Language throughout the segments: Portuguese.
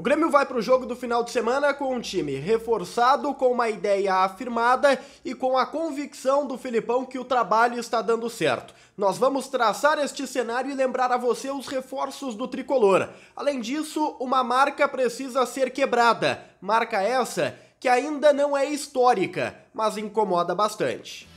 O Grêmio vai para o jogo do final de semana com um time reforçado, com uma ideia afirmada e com a convicção do Filipão que o trabalho está dando certo. Nós vamos traçar este cenário e lembrar a você os reforços do tricolor. Além disso, uma marca precisa ser quebrada. Marca essa que ainda não é histórica, mas incomoda bastante.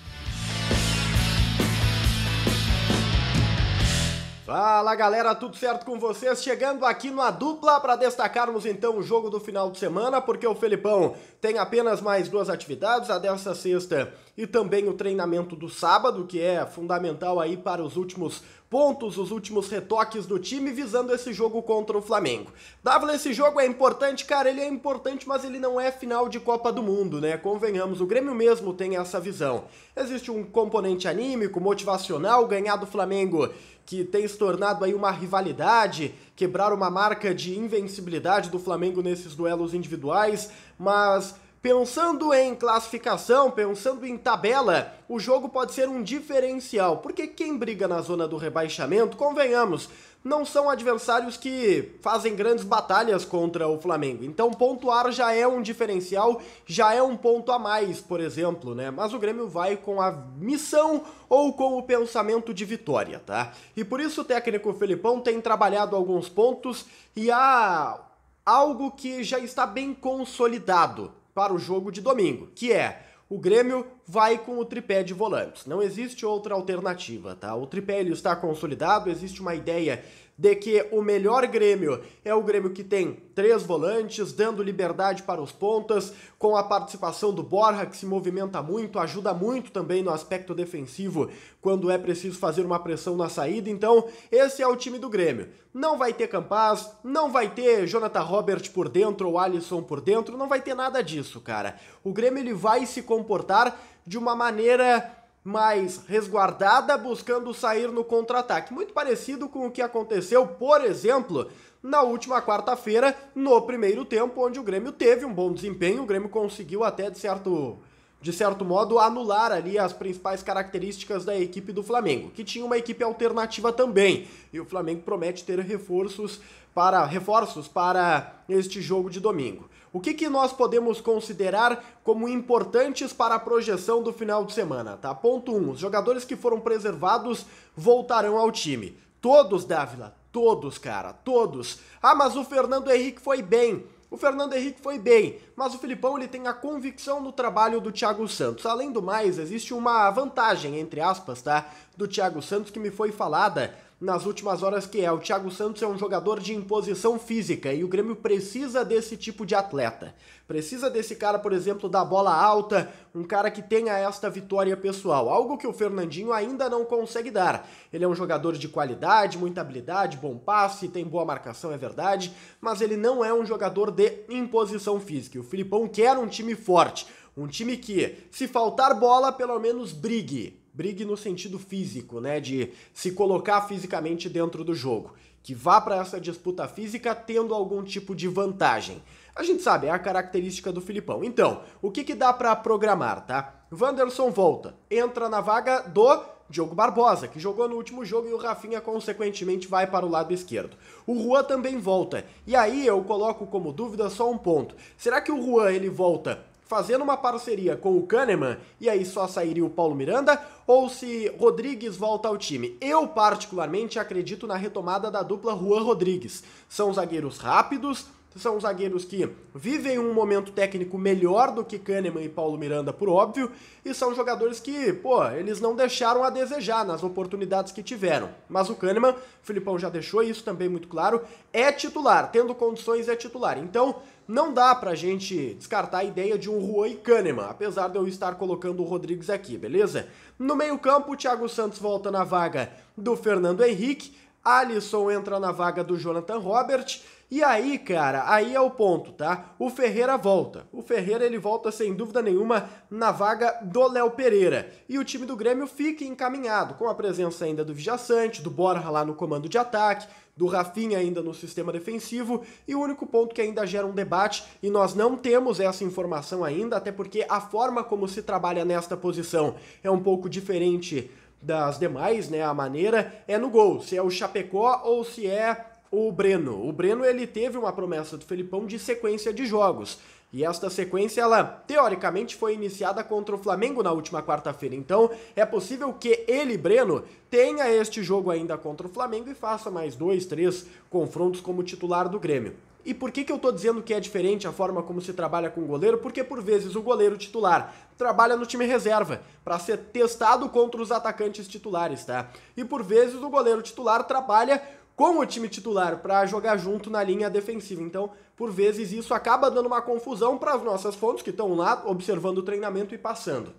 Fala galera, tudo certo com vocês? Chegando aqui na dupla para destacarmos então o jogo do final de semana, porque o Felipão tem apenas mais duas atividades, a dessa sexta e também o treinamento do sábado, que é fundamental aí para os últimos pontos os últimos retoques do time visando esse jogo contra o Flamengo. Dávila, esse jogo é importante, cara, ele é importante, mas ele não é final de Copa do Mundo, né? Convenhamos, o Grêmio mesmo tem essa visão. Existe um componente anímico, motivacional, ganhar do Flamengo que tem se tornado aí uma rivalidade, quebrar uma marca de invencibilidade do Flamengo nesses duelos individuais, mas Pensando em classificação, pensando em tabela, o jogo pode ser um diferencial, porque quem briga na zona do rebaixamento, convenhamos, não são adversários que fazem grandes batalhas contra o Flamengo. Então, pontuar já é um diferencial, já é um ponto a mais, por exemplo, né? Mas o Grêmio vai com a missão ou com o pensamento de vitória, tá? E por isso o técnico Felipão tem trabalhado alguns pontos e há algo que já está bem consolidado para o jogo de domingo, que é o Grêmio vai com o tripé de volantes. Não existe outra alternativa, tá? O tripé ele está consolidado, existe uma ideia de que o melhor Grêmio é o Grêmio que tem três volantes, dando liberdade para os pontas, com a participação do Borja, que se movimenta muito, ajuda muito também no aspecto defensivo quando é preciso fazer uma pressão na saída. Então, esse é o time do Grêmio. Não vai ter Campaz, não vai ter Jonathan Robert por dentro ou Alisson por dentro, não vai ter nada disso, cara. O Grêmio ele vai se comportar de uma maneira mais resguardada, buscando sair no contra-ataque. Muito parecido com o que aconteceu, por exemplo, na última quarta-feira, no primeiro tempo, onde o Grêmio teve um bom desempenho, o Grêmio conseguiu até de certo de certo modo, anular ali as principais características da equipe do Flamengo, que tinha uma equipe alternativa também. E o Flamengo promete ter reforços para reforços para este jogo de domingo. O que, que nós podemos considerar como importantes para a projeção do final de semana, tá? Ponto 1, um, os jogadores que foram preservados voltarão ao time. Todos, Dávila, todos, cara, todos. Ah, mas o Fernando Henrique foi bem. O Fernando Henrique foi bem, mas o Filipão ele tem a convicção no trabalho do Thiago Santos. Além do mais, existe uma vantagem, entre aspas, tá? Do Thiago Santos que me foi falada nas últimas horas, que é o Thiago Santos é um jogador de imposição física e o Grêmio precisa desse tipo de atleta. Precisa desse cara, por exemplo, da bola alta, um cara que tenha esta vitória pessoal, algo que o Fernandinho ainda não consegue dar. Ele é um jogador de qualidade, muita habilidade, bom passe, tem boa marcação, é verdade, mas ele não é um jogador de imposição física. O Filipão quer um time forte, um time que, se faltar bola, pelo menos brigue, brigue no sentido físico, né, de se colocar fisicamente dentro do jogo, que vá para essa disputa física tendo algum tipo de vantagem. A gente sabe, é a característica do Filipão. Então, o que que dá para programar, tá? Wanderson volta, entra na vaga do Diogo Barbosa, que jogou no último jogo e o Rafinha consequentemente vai para o lado esquerdo. O Juan também volta. E aí eu coloco como dúvida só um ponto. Será que o Juan ele volta fazendo uma parceria com o Kahneman e aí só sairia o Paulo Miranda, ou se Rodrigues volta ao time. Eu, particularmente, acredito na retomada da dupla Juan Rodrigues. São zagueiros rápidos, são zagueiros que vivem um momento técnico melhor do que Kahneman e Paulo Miranda, por óbvio, e são jogadores que, pô, eles não deixaram a desejar nas oportunidades que tiveram. Mas o Kahneman, o Filipão já deixou isso também muito claro, é titular, tendo condições é titular. Então, não dá pra gente descartar a ideia de um Juan Kahneman, apesar de eu estar colocando o Rodrigues aqui, beleza? No meio-campo, o Thiago Santos volta na vaga do Fernando Henrique, Alisson entra na vaga do Jonathan Robert e aí, cara, aí é o ponto, tá? O Ferreira volta. O Ferreira ele volta sem dúvida nenhuma na vaga do Léo Pereira. E o time do Grêmio fica encaminhado, com a presença ainda do Vijaçante, do Borja lá no comando de ataque, do Rafinha ainda no sistema defensivo, e o único ponto que ainda gera um debate, e nós não temos essa informação ainda, até porque a forma como se trabalha nesta posição é um pouco diferente das demais, né? A maneira é no gol, se é o Chapecó ou se é o Breno. O Breno ele teve uma promessa do Felipão de sequência de jogos. E esta sequência, ela teoricamente foi iniciada contra o Flamengo na última quarta-feira. Então, é possível que ele, Breno, tenha este jogo ainda contra o Flamengo e faça mais dois, três confrontos como titular do Grêmio. E por que, que eu tô dizendo que é diferente a forma como se trabalha com o goleiro? Porque por vezes o goleiro titular trabalha no time reserva para ser testado contra os atacantes titulares, tá? E por vezes o goleiro titular trabalha com o time titular para jogar junto na linha defensiva. Então, por vezes, isso acaba dando uma confusão para as nossas fontes que estão lá observando o treinamento e passando.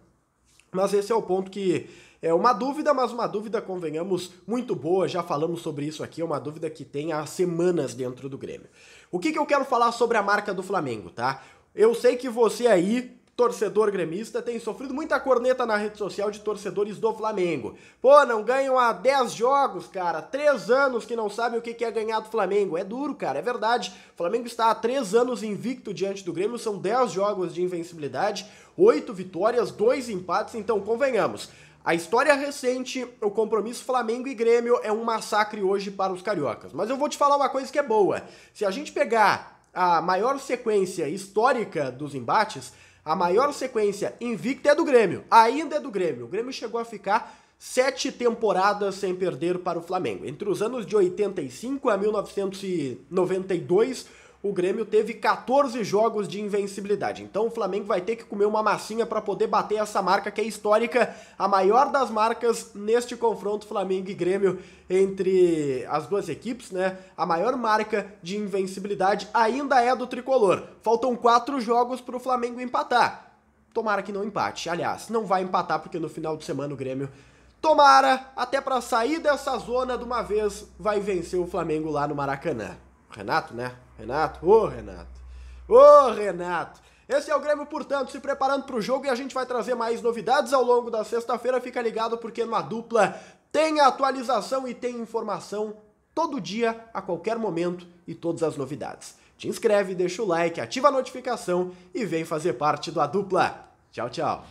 Mas esse é o ponto que é uma dúvida, mas uma dúvida, convenhamos, muito boa. Já falamos sobre isso aqui, é uma dúvida que tem há semanas dentro do Grêmio. O que, que eu quero falar sobre a marca do Flamengo, tá? Eu sei que você aí torcedor gremista tem sofrido muita corneta na rede social de torcedores do Flamengo. Pô, não ganham há 10 jogos, cara. 3 anos que não sabem o que é ganhar do Flamengo. É duro, cara, é verdade. O Flamengo está há 3 anos invicto diante do Grêmio, são 10 jogos de invencibilidade, 8 vitórias, 2 empates, então convenhamos. A história recente, o compromisso Flamengo e Grêmio é um massacre hoje para os cariocas. Mas eu vou te falar uma coisa que é boa. Se a gente pegar a maior sequência histórica dos embates, a maior sequência invicta é do Grêmio, ainda é do Grêmio. O Grêmio chegou a ficar sete temporadas sem perder para o Flamengo. Entre os anos de 85 a 1992, o Grêmio teve 14 jogos de invencibilidade. Então o Flamengo vai ter que comer uma massinha para poder bater essa marca que é histórica, a maior das marcas neste confronto Flamengo e Grêmio entre as duas equipes, né? A maior marca de invencibilidade ainda é do tricolor. Faltam quatro jogos para o Flamengo empatar. Tomara que não empate. Aliás, não vai empatar porque no final de semana o Grêmio Tomara, até para sair dessa zona de uma vez, vai vencer o Flamengo lá no Maracanã. Renato, né? Renato, ô oh, Renato, ô oh, Renato. Esse é o Grêmio, portanto, se preparando para o jogo e a gente vai trazer mais novidades ao longo da sexta-feira. Fica ligado porque no Dupla tem atualização e tem informação todo dia, a qualquer momento e todas as novidades. Te inscreve, deixa o like, ativa a notificação e vem fazer parte do A Dupla. Tchau, tchau.